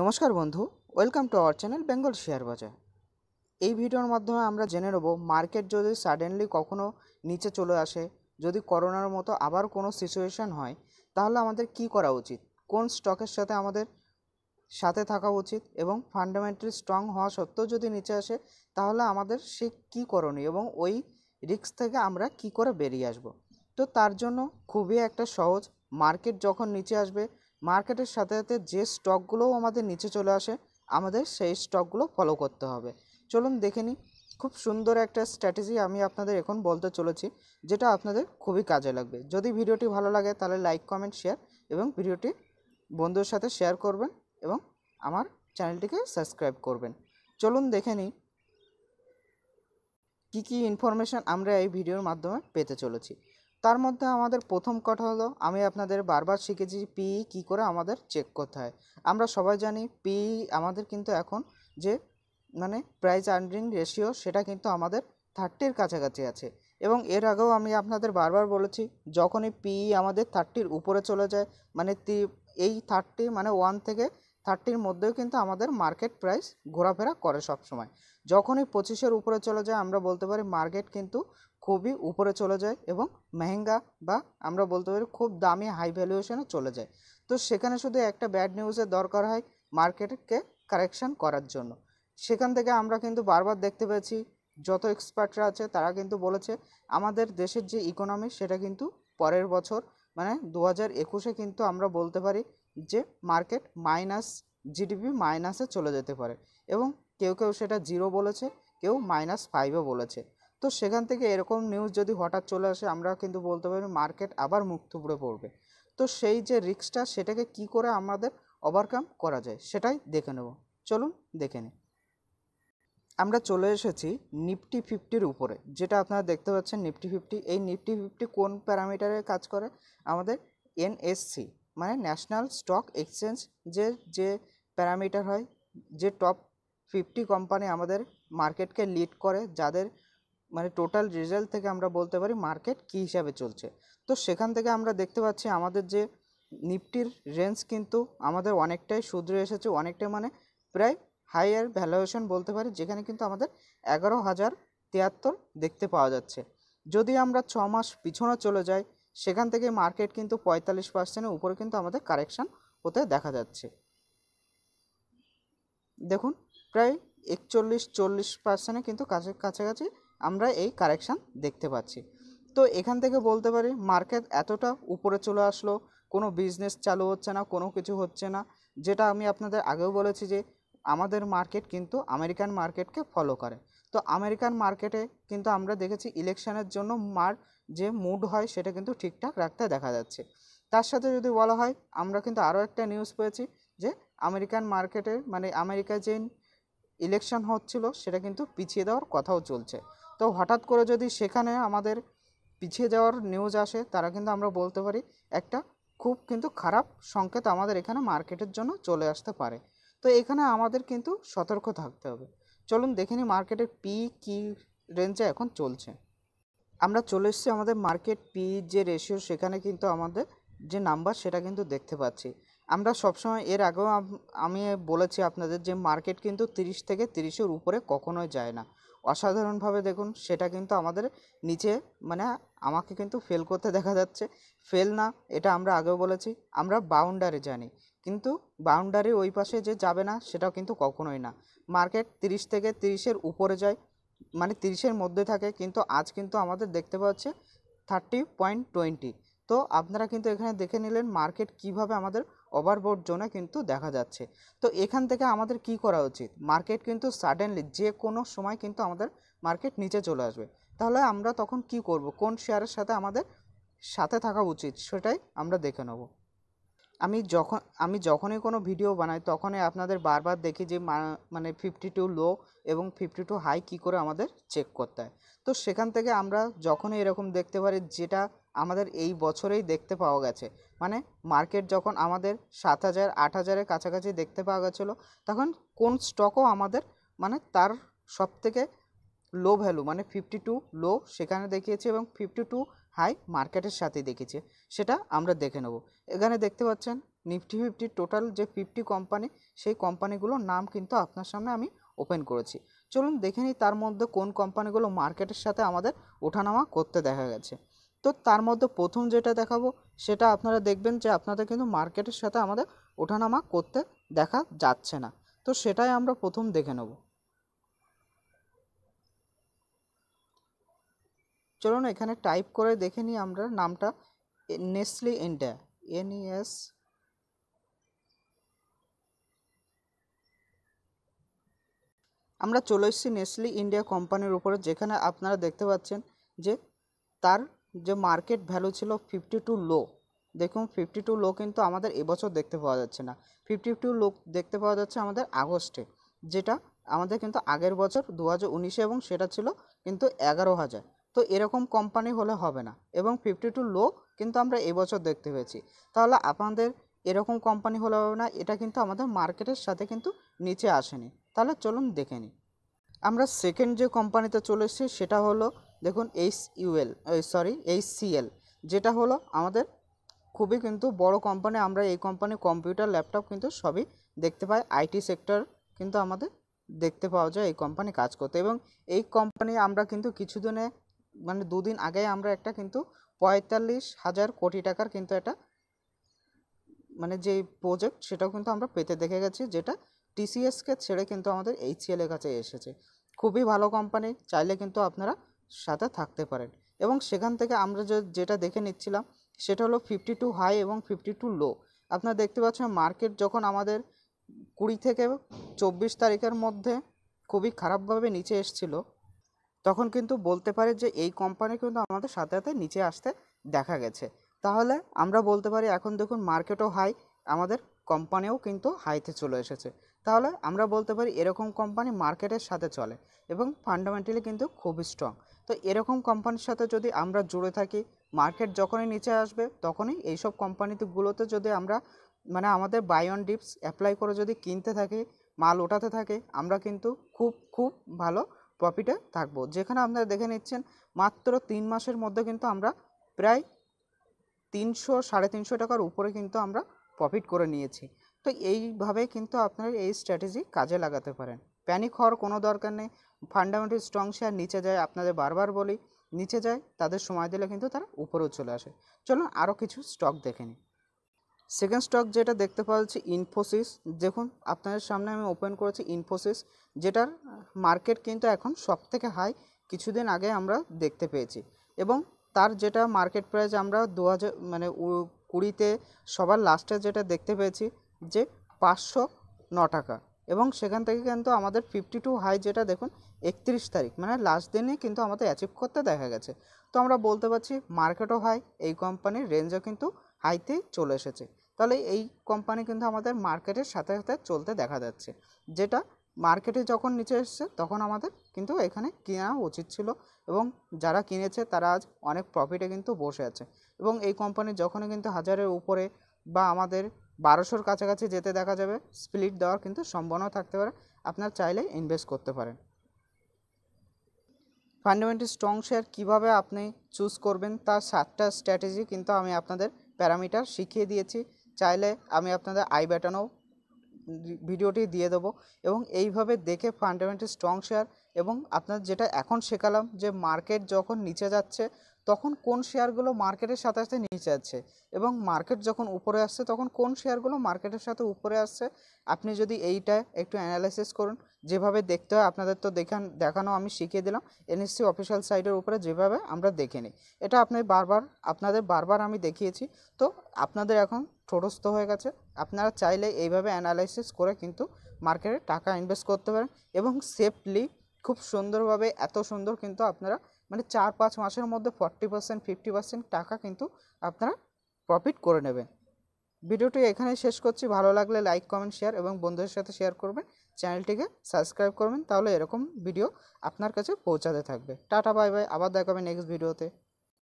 নমস্কার বন্ধু welcome to our channel Bengal share বাজার এই ভিডিওর মাধ্যমে আমরা জেনে নেব মার্কেট যদি সাডেনলি কখনো নিচে চলে আসে যদি করোনার মতো আবার কোনো সিচুয়েশান হয় তাহলে আমাদের কি করা উচিত কোন স্টকের সাথে আমাদের সাথে থাকা উচিত এবং ফান্ডামেন্টালি স্ট্রং হওয়া সত্ত্বেও যদি নিচে আসে তাহলে আমাদের সে কী করণীয় এবং ওই রিক্স থেকে আমরা কি করে বেরিয়ে আসব তো তার জন্য খুবই একটা সহজ মার্কেট যখন নিচে আসবে মার্কেটের সাথে সাথে যে স্টকগুলোও আমাদের নিচে চলে আসে আমাদের সেই স্টকগুলো ফলো করতে হবে চলুন দেখে নিই খুব সুন্দর একটা স্ট্র্যাটেজি আমি আপনাদের এখন বলতে চলেছি যেটা আপনাদের খুবই কাজে লাগবে যদি ভিডিওটি ভালো লাগে তাহলে লাইক কমেন্ট শেয়ার এবং ভিডিওটি বন্ধুর সাথে শেয়ার করবেন এবং আমার চ্যানেলটিকে সাবস্ক্রাইব করবেন চলুন দেখে নিই কী কী ইনফরমেশান আমরা এই ভিডিওর মাধ্যমে পেতে চলেছি তার মধ্যে আমাদের প্রথম কথা হলো আমি আপনাদের বারবার শিখেছি পি কি করে আমাদের চেক করতে হয় আমরা সবাই জানি পি আমাদের কিন্তু এখন যে মানে প্রাইস আর্নিং রেশিও সেটা কিন্তু আমাদের থার্টির কাছাকাছি আছে এবং এর আগেও আমি আপনাদের বারবার বলেছি যখনই পি আমাদের থার্টির উপরে চলে যায় মানে এই থার্টি মানে ওয়ান থেকে থার্টির মধ্যেও কিন্তু আমাদের মার্কেট প্রাইস ঘোরাফেরা করে সবসময় যখনই পঁচিশের উপরে চলে যায় আমরা বলতে পারি মার্কেট কিন্তু খুবই উপরে চলে যায় এবং মেহেঙ্গা বা আমরা বলতে পারি খুব দামি হাই ভ্যালুয়েশনে চলে যায় তো সেখানে শুধু একটা ব্যাড নিউজের দরকার হয় মার্কেটকে কারেকশান করার জন্য সেখান থেকে আমরা কিন্তু বারবার দেখতে পেয়েছি যত এক্সপার্টরা আছে তারা কিন্তু বলেছে আমাদের দেশের যে ইকোনমি সেটা কিন্তু পরের বছর মানে দু হাজার একুশে কিন্তু আমরা বলতে পারি যে মার্কেট মাইনাস জিডিপি মাইনাসে চলে যেতে পারে এবং কেউ কেউ সেটা জিরো বলেছে কেউ মাইনাস ফাইভও বলেছে তো সেখান থেকে এরকম নিউজ যদি হঠাৎ চলে আসে আমরা কিন্তু বলতে পারি মার্কেট আবার মুখ থুবড়ে পড়বে তো সেই যে রিক্সটা সেটাকে কি করে আমাদের ওভারকাম করা যায় সেটাই দেখে নেব চলুন দেখে নিই আমরা চলে এসেছি নিফটি ফিফটির উপরে যেটা আপনারা দেখতে পাচ্ছেন নিফটি ফিফটি এই নিফটি ফিফটি কোন প্যারামিটারে কাজ করে আমাদের এনএসসি মানে ন্যাশনাল স্টক এক্সচেঞ্জ যে যে প্যারামিটার হয় যে টপ ফিফটি কোম্পানি আমাদের মার্কেটকে লিড করে যাদের মানে টোটাল রেজাল্ট থেকে আমরা বলতে পারি মার্কেট কী হিসাবে চলছে তো সেখান থেকে আমরা দেখতে পাচ্ছি আমাদের যে নিফটির রেঞ্জ কিন্তু আমাদের অনেকটাই শুধরে এসেছে অনেকটাই মানে প্রায় হাইয়ার ভ্যালুয়েশন বলতে পারি যেখানে কিন্তু আমাদের এগারো হাজার তিয়াত্তর দেখতে পাওয়া যাচ্ছে যদি আমরা ছ মাস পিছনে চলে যাই সেখান থেকে মার্কেট কিন্তু পঁয়তাল্লিশ পার্সেন্টের উপরে কিন্তু আমাদের কারেকশান হতে দেখা যাচ্ছে দেখুন প্রায় একচল্লিশ চল্লিশ পার্সেন্টে কিন্তু কাছে কাছাকাছি আমরা এই কারেকশান দেখতে পাচ্ছি তো এখান থেকে বলতে পারি মার্কেট এতটা উপরে চলে আসলো কোনো বিজনেস চালু হচ্ছে না কোনো কিছু হচ্ছে না যেটা আমি আপনাদের আগেও বলেছি যে আমাদের মার্কেট কিন্তু আমেরিকান মার্কেটকে ফলো করে তো আমেরিকান মার্কেটে কিন্তু আমরা দেখেছি ইলেকশানের জন্য মার যে মুড হয় সেটা কিন্তু ঠিকঠাক রাখতে দেখা যাচ্ছে তার সাথে যদি বলা হয় আমরা কিন্তু আরও একটা নিউজ পেয়েছি যে আমেরিকান মার্কেটের মানে আমেরিকা যে ইলেকশন হচ্ছিল সেটা কিন্তু পিছিয়ে দেওয়ার কথাও চলছে তো হঠাৎ করে যদি সেখানে আমাদের পিছিয়ে যাওয়ার নিউজ আসে তারা কিন্তু আমরা বলতে পারি একটা খুব কিন্তু খারাপ সংকেত আমাদের এখানে মার্কেটের জন্য চলে আসতে পারে তো এখানে আমাদের কিন্তু সতর্ক থাকতে হবে চলুন দেখে নিই মার্কেটের পি কি রেঞ্জে এখন চলছে আমরা চলে এসেছি আমাদের মার্কেট পি যে রেশিও সেখানে কিন্তু আমাদের যে নাম্বার সেটা কিন্তু দেখতে পাচ্ছি আমরা সবসময় এর আগেও আমি বলেছি আপনাদের যে মার্কেট কিন্তু তিরিশ থেকে তিরিশের উপরে কখনোই যায় না অসাধারণভাবে দেখুন সেটা কিন্তু আমাদের নিচে মানে আমাকে কিন্তু ফেল করতে দেখা যাচ্ছে ফেল না এটা আমরা আগেও বলেছি আমরা বাউন্ডারি জানি কিন্তু বাউন্ডারি ওই পাশে যে যাবে না সেটাও কিন্তু কখনোই না মার্কেট তিরিশ থেকে তিরিশের উপরে যায় মানে তিরিশের মধ্যে থাকে কিন্তু আজ কিন্তু আমাদের দেখতে পাচ্ছে থার্টি পয়েন্ট টোয়েন্টি তো আপনারা কিন্তু এখানে দেখে নিলেন মার্কেট কিভাবে আমাদের ওভারবোর্ড জোনে কিন্তু দেখা যাচ্ছে তো এখান থেকে আমাদের কি করা উচিত মার্কেট কিন্তু সাডেনলি যে কোনো সময় কিন্তু আমাদের মার্কেট নিচে চলে আসবে তাহলে আমরা তখন কি করব কোন শেয়ারের সাথে আমাদের সাথে থাকা উচিত সেটাই আমরা দেখে নেব আমি যখন আমি যখনই কোনো ভিডিও বানাই তখনই আপনাদের বারবার দেখি যে মানে ফিফটি টু লো এবং ফিফটি টু হাই কী করে আমাদের চেক করতে হয় তো সেখান থেকে আমরা যখনই এরকম দেখতে পারি যেটা আমাদের এই বছরেই দেখতে পাওয়া গেছে মানে মার্কেট যখন আমাদের সাত হাজার আট হাজারের কাছাকাছি দেখতে পাওয়া গেছিলো তখন কোন স্টকও আমাদের মানে তার সব থেকে লো ভ্যালু মানে ফিফটি টু লো সেখানে দেখিয়েছে এবং ফিফটি টু হাই মার্কেটের সাথে দেখেছে সেটা আমরা দেখে নেব এখানে দেখতে পাচ্ছেন নিফটি ফিফটি টোটাল যে ফিফটি কোম্পানি সেই কোম্পানিগুলোর নাম কিন্তু আপনার সামনে আমি ওপেন করেছি চলুন দেখে নিই তার মধ্যে কোন কোম্পানিগুলো মার্কেটের সাথে আমাদের ওঠানামা করতে দেখা গেছে তো তার মধ্যে প্রথম যেটা দেখাবো সেটা আপনারা দেখবেন যে আপনাদের কিন্তু মার্কেটের সাথে আমাদের ওঠানামা করতে দেখা যাচ্ছে না তো সেটাই আমরা প্রথম দেখে নেব চলুন এখানে টাইপ করে দেখে নিই আমরা নামটা নেসলি ইন্ডিয়া এনইএস আমরা চলে এসেছি নেসলি ইন্ডিয়া কোম্পানির উপরে যেখানে আপনারা দেখতে পাচ্ছেন যে তার যে মার্কেট ভ্যালু ছিল ফিফটি টু লো দেখুন ফিফটি টু লো কিন্তু আমাদের এবছর দেখতে পাওয়া যাচ্ছে না ফিফটি টু লো দেখতে পাওয়া যাচ্ছে আমাদের আগস্টে যেটা আমাদের কিন্তু আগের বছর দু হাজার উনিশে এবং সেটা ছিল কিন্তু এগারো হাজার তো এরকম কোম্পানি হলে হবে না এবং ফিফটি টু লো কিন্তু আমরা এবছর দেখতে পেয়েছি তাহলে আপনাদের এরকম কোম্পানি হলে হবে না এটা কিন্তু আমাদের মার্কেটের সাথে কিন্তু নিচে আসেনি তাহলে চলুন দেখে নিই আমরা সেকেন্ড যে কোম্পানিতে চলে এসেছি সেটা হলো দেখুন H U L sorry H L যেটা হলো আমাদের খুবই কিন্তু বড় কোম্পানি আমরা এই কোম্পানি কম্পিউটার ল্যাপটপ কিন্তু সবই দেখতে পাই আইটি সেক্টর কিন্তু আমাদের দেখতে পাওয়া যায় এই কোম্পানি কাজ করতে এবং এই কোম্পানি আমরা কিন্তু কিছু দিনে মানে দুদিন আগে আমরা একটা কিন্তু পঁয়তাল্লিশ হাজার কোটি টাকার কিন্তু একটা মানে যে প্রজেক্ট সেটাও কিন্তু আমরা পেতে দেখে গেছি যেটা টিসিএসকে ছেড়ে কিন্তু আমাদের এইচসিএলের কাছে এসেছে খুবই ভালো কোম্পানি চাইলে কিন্তু আপনারা সাথে থাকতে পারেন এবং সেখান থেকে আমরা যেটা দেখে নিচ্ছিলাম সেটা হলো ফিফটি টু হাই এবং ফিফটি টু লো আপনারা দেখতে পাচ্ছেন মার্কেট যখন আমাদের কুড়ি থেকে চব্বিশ তারিখের মধ্যে খুবই খারাপভাবে নিচে এসছিল তখন কিন্তু বলতে পারে যে এই কোম্পানি কিন্তু আমাদের সাথে সাথে নিচে আসতে দেখা গেছে তাহলে আমরা বলতে পারি এখন দেখুন মার্কেটও হাই আমাদের কোম্পানিও কিন্তু হাইতে চলে এসেছে তাহলে আমরা বলতে পারি এরকম কোম্পানি মার্কেটের সাথে চলে এবং ফান্ডামেন্টালি কিন্তু খুব স্ট্রং তো এরকম কোম্পানির সাথে যদি আমরা জুড়ে থাকি মার্কেট যখনই নিচে আসবে তখনই এইসব কোম্পানিগুলোতে যদি আমরা মানে আমাদের বাই অন ডিপস অ্যাপ্লাই করে যদি কিনতে থাকি মাল ওঠাতে থাকে আমরা কিন্তু খুব খুব ভালো প্রফিটে থাকবো যেখানে আপনারা দেখে নিচ্ছেন মাত্র তিন মাসের মধ্যে কিন্তু আমরা প্রায় তিনশো সাড়ে তিনশো টাকার উপরে কিন্তু আমরা প্রফিট করে নিয়েছি তো এইভাবে কিন্তু আপনারা এই স্ট্র্যাটেজি কাজে লাগাতে পারেন প্যানিক হওয়ার কোনো দরকার নেই ফান্ডামেন্টাল স্ট্রং শেয়ার নিচে যায় আপনাদের বারবার বলি নিচে যায় তাদের সময় দিলে কিন্তু তারা উপরেও চলে আসে চলুন আরও কিছু স্টক দেখে নিই সেকেন্ড স্টক যেটা দেখতে পাওয়া যাচ্ছে ইনফোসিস দেখুন আপনাদের সামনে আমি ওপেন করেছি ইনফোসিস যেটার মার্কেট কিন্তু এখন সব থেকে হাই কিছুদিন আগে আমরা দেখতে পেয়েছি এবং তার যেটা মার্কেট প্রাইস আমরা দু মানে কুড়িতে সবার লাস্টে যেটা দেখতে পেয়েছি যে পাঁচশো ন টাকা এবং সেখান থেকে কিন্তু আমাদের ফিফটি টু হাই যেটা দেখুন একত্রিশ তারিখ মানে লাস্ট দিনে কিন্তু আমাদের অ্যাচিভ করতে দেখা গেছে তো আমরা বলতে পারছি মার্কেটও হাই এই কোম্পানির রেঞ্জও কিন্তু হাইতেই চলে এসেছে তাহলে এই কোম্পানি কিন্তু আমাদের মার্কেটের সাথে সাথে চলতে দেখা যাচ্ছে যেটা মার্কেটে যখন নিচে এসছে তখন আমাদের কিন্তু এখানে কেনা উচিত ছিল এবং যারা কিনেছে তারা আজ অনেক প্রফিটে কিন্তু বসে আছে এবং এই কোম্পানি যখনই কিন্তু হাজারের উপরে বা আমাদের বারোশোর কাছাকাছি যেতে দেখা যাবে স্প্লিট দেওয়ার কিন্তু সম্ভাবনা থাকতে পারে আপনার চাইলে ইনভেস্ট করতে পারেন ফান্ডামেন্টাল স্ট্রং শেয়ার কীভাবে আপনি চুজ করবেন তার সাতটা স্ট্র্যাটেজি কিন্তু আমি আপনাদের প্যারামিটার শিখিয়ে দিয়েছি চাইলে আমি আপনাদের আই ব্যাটানো ভিডিওটি দিয়ে দেবো এবং এইভাবে দেখে ফান্ডামেন্টাল স্ট্রং শেয়ার এবং আপনার যেটা এখন শেখালাম যে মার্কেট যখন নিচে যাচ্ছে তখন কোন শেয়ারগুলো মার্কেটের সাথে সাথে নিচে যাচ্ছে এবং মার্কেট যখন উপরে আসছে তখন কোন শেয়ারগুলো মার্কেটের সাথে উপরে আসছে আপনি যদি এইটা একটু অ্যানালাইসিস করুন যেভাবে দেখতে হয় আপনাদের তো দেখান দেখানো আমি শিখিয়ে দিলাম এনএসসি অফিসিয়াল সাইটের উপরে যেভাবে আমরা দেখে নিই এটা আপনি বারবার আপনাদের বারবার আমি দেখিয়েছি তো আপনাদের এখন ঠোটস্থ হয়ে গেছে আপনারা চাইলে এইভাবে অ্যানালাইসিস করে কিন্তু মার্কেটে টাকা ইনভেস্ট করতে পারেন এবং সেফলি খুব সুন্দরভাবে এত সুন্দর কিন্তু আপনারা মানে চার পাঁচ মাসের মধ্যে ফর্টি পার্সেন্ট ফিফটি পার্সেন্ট টাকা কিন্তু আপনারা প্রফিট করে নেবেন ভিডিওটি এখানে শেষ করছি ভালো লাগলে লাইক কমেন্ট শেয়ার এবং বন্ধুদের সাথে শেয়ার করবেন চ্যানেলটিকে সাবস্ক্রাইব করবেন তাহলে এরকম ভিডিও আপনার কাছে পৌঁছাতে থাকবে টাটা বাই বাই আবার দেখাবেন নেক্সট ভিডিওতে